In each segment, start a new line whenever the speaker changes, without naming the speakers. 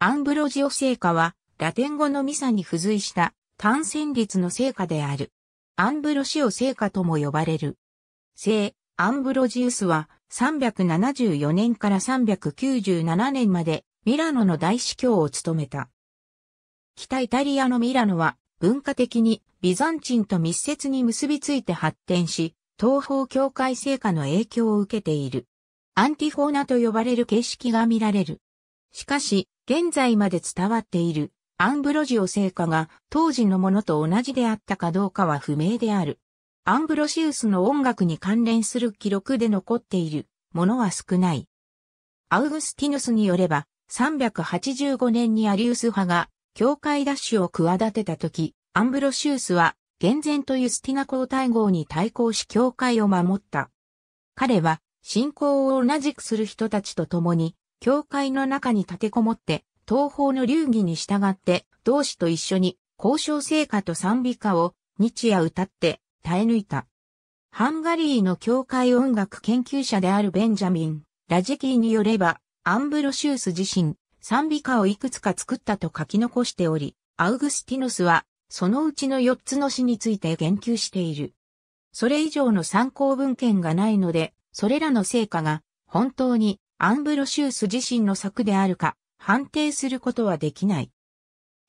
アンブロジオ聖火は、ラテン語のミサに付随した単旋律の聖火である。アンブロシオ聖火とも呼ばれる。聖、アンブロジウスは、374年から397年まで、ミラノの大司教を務めた。北イタリアのミラノは、文化的にビザンチンと密接に結びついて発展し、東方教会聖火の影響を受けている。アンティフォーナと呼ばれる形式が見られる。しかし、現在まで伝わっているアンブロジオ聖歌が当時のものと同じであったかどうかは不明である。アンブロシウスの音楽に関連する記録で残っているものは少ない。アウグスティヌスによれば、385年にアリウス派が教会奪取を企てた時、アンブロシウスは、厳然とユスティナ皇太后に対抗し教会を守った。彼は、信仰を同じくする人たちと共に、教会の中に立てこもって、東方の流儀に従って、同志と一緒に、交渉成果と賛美歌を、日夜歌って、耐え抜いた。ハンガリーの教会音楽研究者であるベンジャミン・ラジキーによれば、アンブロシュース自身、賛美歌をいくつか作ったと書き残しており、アウグスティノスは、そのうちの4つの詩について言及している。それ以上の参考文献がないので、それらの成果が本当にアンブロシウス自身の作であるか判定することはできない。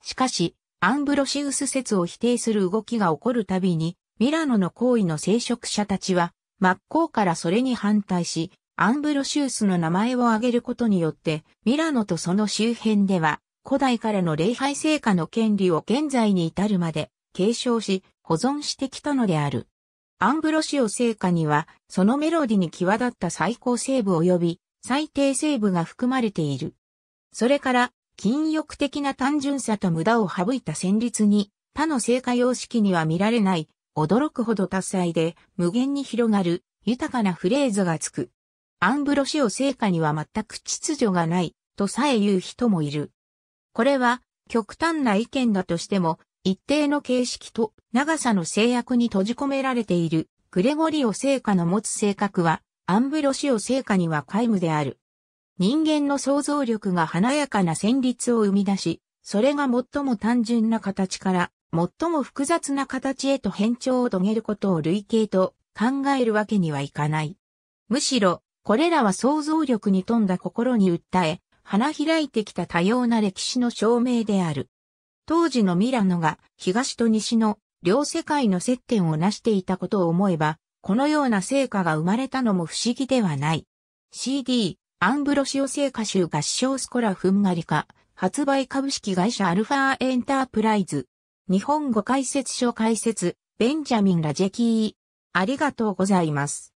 しかし、アンブロシウス説を否定する動きが起こるたびに、ミラノの行為の聖職者たちは、真っ向からそれに反対し、アンブロシウスの名前を挙げることによって、ミラノとその周辺では、古代からの礼拝聖火の権利を現在に至るまで継承し、保存してきたのである。アンブロシオ聖火には、そのメロディに際立った最高聖部及び、最低成分が含まれている。それから、禁欲的な単純さと無駄を省いた旋律に、他の成果様式には見られない、驚くほど多彩で無限に広がる豊かなフレーズがつく。アンブロシオ成果には全く秩序がないとさえ言う人もいる。これは極端な意見だとしても一定の形式と長さの制約に閉じ込められているグレゴリオ成果の持つ性格はアンブロシオ聖歌には皆無である。人間の想像力が華やかな旋律を生み出し、それが最も単純な形から最も複雑な形へと変調を遂げることを類型と考えるわけにはいかない。むしろ、これらは想像力に富んだ心に訴え、花開いてきた多様な歴史の証明である。当時のミラノが東と西の両世界の接点を成していたことを思えば、このような成果が生まれたのも不思議ではない。CD、アンブロシオ成歌集合唱スコラフンガリカ、発売株式会社アルファエンタープライズ。日本語解説書解説、ベンジャミン・ラジェキー。ありがとうございます。